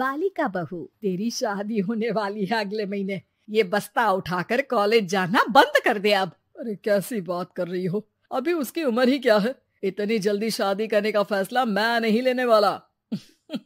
बालिका बहू तेरी शादी होने वाली है अगले महीने ये बस्ता उठाकर कॉलेज जाना बंद कर दे अब अरे कैसी बात कर रही हो अभी उसकी उम्र ही क्या है इतनी जल्दी शादी करने का फैसला मैं नहीं लेने वाला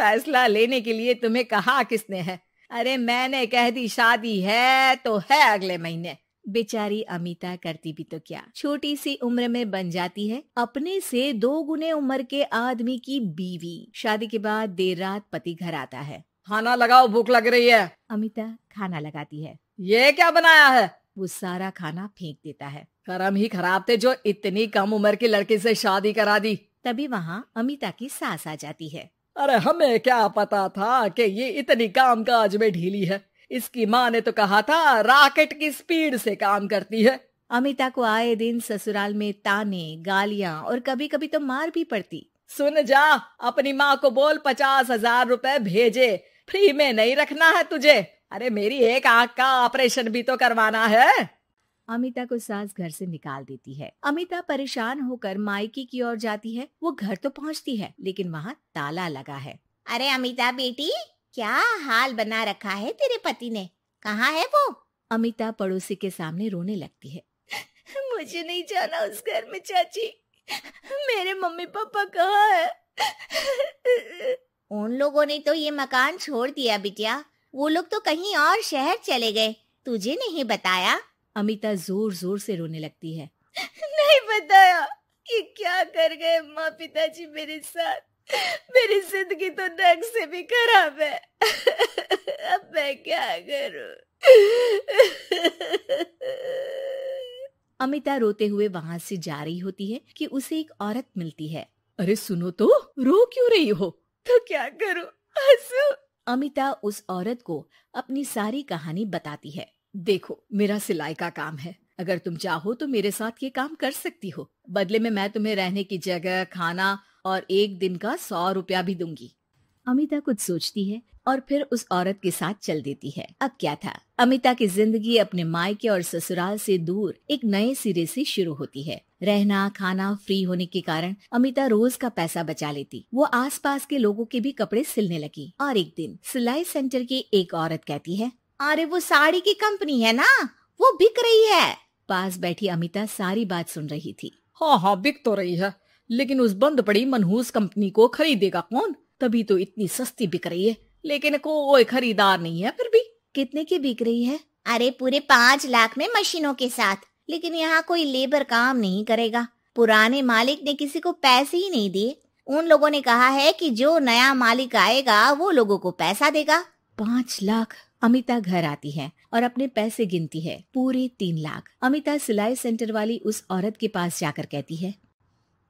फैसला लेने के लिए तुम्हें कहा किसने है अरे मैंने कह दी शादी है तो है अगले महीने बेचारी अमिता करती भी तो क्या छोटी सी उम्र में बन जाती है अपने से दो गुने उम्र के आदमी की बीवी शादी के बाद देर रात पति घर आता है खाना लगाओ भूख लग रही है अमिता खाना लगाती है ये क्या बनाया है वो सारा खाना फेंक देता है कर्म ही खराब थे जो इतनी कम उम्र की लड़की से शादी करा दी तभी वहाँ अमिता की सास आ जाती है अरे हमें क्या पता था कि ये इतनी काम काज में ढीली है इसकी माँ ने तो कहा था रॉकेट की स्पीड से काम करती है अमिता को आए दिन ससुराल में ताने गालियाँ और कभी कभी तो मार भी पड़ती सुन जा अपनी माँ को बोल पचास हजार रूपए भेजे फ्री में नहीं रखना है तुझे अरे मेरी एक आँख का ऑपरेशन भी तो करवाना है अमिता को सास घर से निकाल देती है अमिता परेशान होकर माइकी की ओर जाती है वो घर तो पहुंचती है लेकिन वहाँ ताला लगा है अरे अमिता बेटी क्या हाल बना रखा है तेरे पति ने कहा है वो अमिता पड़ोसी के सामने रोने लगती है मुझे नहीं जाना उस घर में चाची मेरे मम्मी पापा कहा है उन लोगों ने तो ये मकान छोड़ दिया बिटिया वो लोग तो कहीं और शहर चले गए तुझे नहीं बताया अमिता जोर जोर से रोने लगती है नहीं बताया ये क्या कर गए माँ पिताजी मेरे साथ मेरी जिंदगी तो डग से भी खराब है अब मैं क्या करूं अमिता रोते हुए वहां से जा रही होती है कि उसे एक औरत मिलती है अरे सुनो तो रो क्यों रही हो तो क्या करूं हंसू अमिता उस औरत को अपनी सारी कहानी बताती है देखो मेरा सिलाई का काम है अगर तुम चाहो तो मेरे साथ ये काम कर सकती हो बदले में मैं तुम्हें रहने की जगह खाना और एक दिन का सौ रुपया भी दूंगी अमिता कुछ सोचती है और फिर उस औरत के साथ चल देती है अब क्या था अमिता की जिंदगी अपने मायके और ससुराल से दूर एक नए सिरे से शुरू होती है रहना खाना फ्री होने के कारण अमिता रोज का पैसा बचा लेती वो आसपास के लोगों के भी कपड़े सिलने लगी और एक दिन सिलाई सेंटर की एक औरत कहती है अरे वो साड़ी की कंपनी है ना वो बिक रही है पास बैठी अमिता सारी बात सुन रही थी हाँ हाँ बिक तो रही है लेकिन उस बंद पड़ी मनहूस कंपनी को खरीदेगा कौन तभी तो इतनी सस्ती बिक रही है लेकिन कोई खरीदार नहीं है फिर भी कितने की बिक रही है अरे पूरे पाँच लाख में मशीनों के साथ लेकिन यहाँ कोई लेबर काम नहीं करेगा पुराने मालिक ने किसी को पैसे ही नहीं दिए उन लोगों ने कहा है कि जो नया मालिक आएगा वो लोगों को पैसा देगा पाँच लाख अमिता घर आती है और अपने पैसे गिनती है पूरे तीन लाख अमिता सिलाई सेंटर वाली उस औरत के पास जाकर कहती है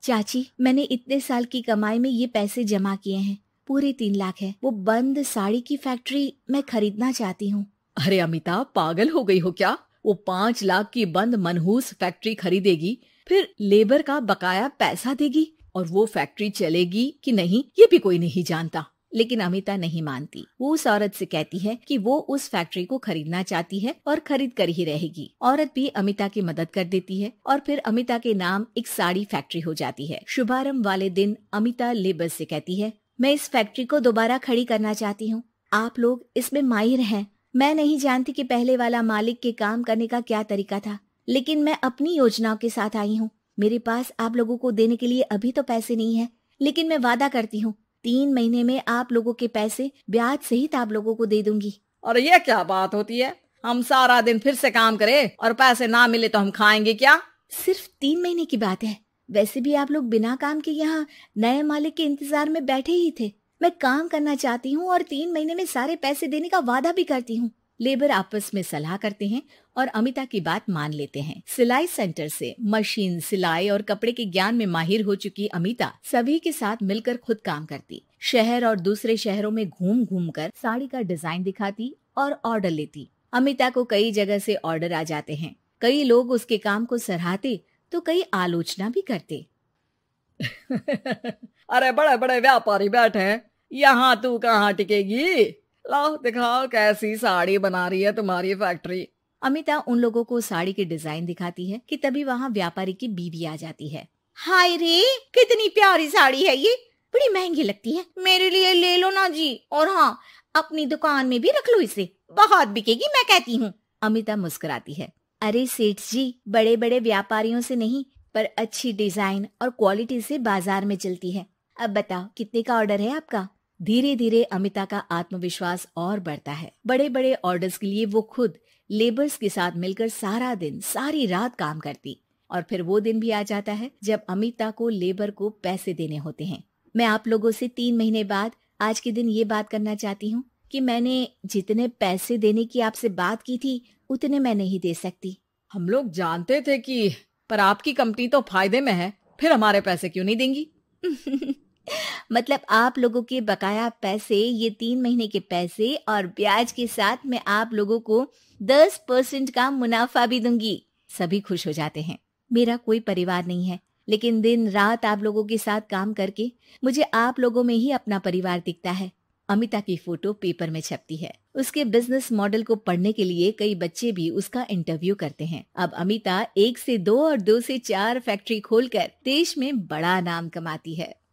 चाची मैंने इतने साल की कमाई में ये पैसे जमा किए हैं पूरे तीन लाख है वो बंद साड़ी की फैक्ट्री मैं खरीदना चाहती हूँ अरे अमिता पागल हो गई हो क्या वो पाँच लाख की बंद मनहूस फैक्ट्री खरीदेगी फिर लेबर का बकाया पैसा देगी और वो फैक्ट्री चलेगी कि नहीं ये भी कोई नहीं जानता लेकिन अमिता नहीं मानती वो उस औरत से कहती है कि वो उस फैक्ट्री को खरीदना चाहती है और खरीद कर ही रहेगी औरत भी अमिता की मदद कर देती है और फिर अमिता के नाम एक साड़ी फैक्ट्री हो जाती है शुभारम्भ वाले दिन अमिता लेबर से कहती है मैं इस फैक्ट्री को दोबारा खड़ी करना चाहती हूँ आप लोग इसमें माहिर हैं मैं नहीं जानती कि पहले वाला मालिक के काम करने का क्या तरीका था लेकिन मैं अपनी योजनाओं के साथ आई हूँ मेरे पास आप लोगों को देने के लिए अभी तो पैसे नहीं है लेकिन मैं वादा करती हूँ तीन महीने में आप लोगों के पैसे ब्याज सहित आप लोगों को दे दूंगी और ये क्या बात होती है हम सारा दिन फिर से काम करें और पैसे ना मिले तो हम खाएंगे क्या सिर्फ तीन महीने की बात है वैसे भी आप लोग बिना काम के यहाँ नए मालिक के इंतजार में बैठे ही थे मैं काम करना चाहती हूँ और तीन महीने में सारे पैसे देने का वादा भी करती हूँ लेबर आपस में सलाह करते हैं और अमिता की बात मान लेते हैं सिलाई सेंटर से मशीन सिलाई और कपड़े के ज्ञान में माहिर हो चुकी अमिता सभी के साथ मिलकर खुद काम करती शहर और दूसरे शहरों में घूम घूम कर साड़ी का डिजाइन दिखाती और ऑर्डर लेती अमिता को कई जगह से ऑर्डर आ जाते हैं कई लोग उसके काम को सराहते तो कई आलोचना भी करते अरे बड़े बड़े व्यापारी बैठे हैं यहाँ तू कहाँ टिकेगी लाओ दिखाओ कैसी साड़ी बना रही है तुम्हारी फैक्ट्री अमिता उन लोगों को साड़ी की डिजाइन दिखाती है कि तभी वहाँ व्यापारी की बीबी आ जाती है हाय रे कितनी प्यारी साड़ी है ये बड़ी महंगी लगती है मेरे लिए ले लो ना जी और हाँ अपनी दुकान में भी रख लो इसे बहुत बिकेगी मैं कहती हूँ अमिता मुस्कुराती है अरे सेठ जी बड़े बड़े व्यापारियों से नहीं पर अच्छी डिजाइन और क्वालिटी से बाजार में चलती है अब बताओ कितने का ऑर्डर है आपका धीरे धीरे अमिता का आत्मविश्वास और बढ़ता है बड़े बड़े ऑर्डर्स के लिए वो खुद लेबर्स के साथ मिलकर सारा दिन सारी रात काम करती और फिर वो दिन भी आ जाता है जब अमिता को लेबर को पैसे देने होते हैं मैं आप लोगों से तीन महीने बाद आज के दिन ये बात करना चाहती हूँ कि मैंने जितने पैसे देने की आपसे बात की थी उतने मैं नहीं दे सकती हम लोग जानते थे कि पर आपकी कंपनी तो फायदे में है फिर हमारे पैसे क्यों नहीं देंगी मतलब आप लोगों के बकाया पैसे ये तीन महीने के पैसे और ब्याज के साथ मैं आप लोगों को दस परसेंट का मुनाफा भी दूंगी सभी खुश हो जाते हैं मेरा कोई परिवार नहीं है लेकिन दिन रात आप लोगों के साथ काम करके मुझे आप लोगों में ही अपना परिवार दिखता है अमिता की फोटो पेपर में छपती है उसके बिजनेस मॉडल को पढ़ने के लिए कई बच्चे भी उसका इंटरव्यू करते हैं अब अमिता एक से दो और दो से चार फैक्ट्री खोलकर देश में बड़ा नाम कमाती है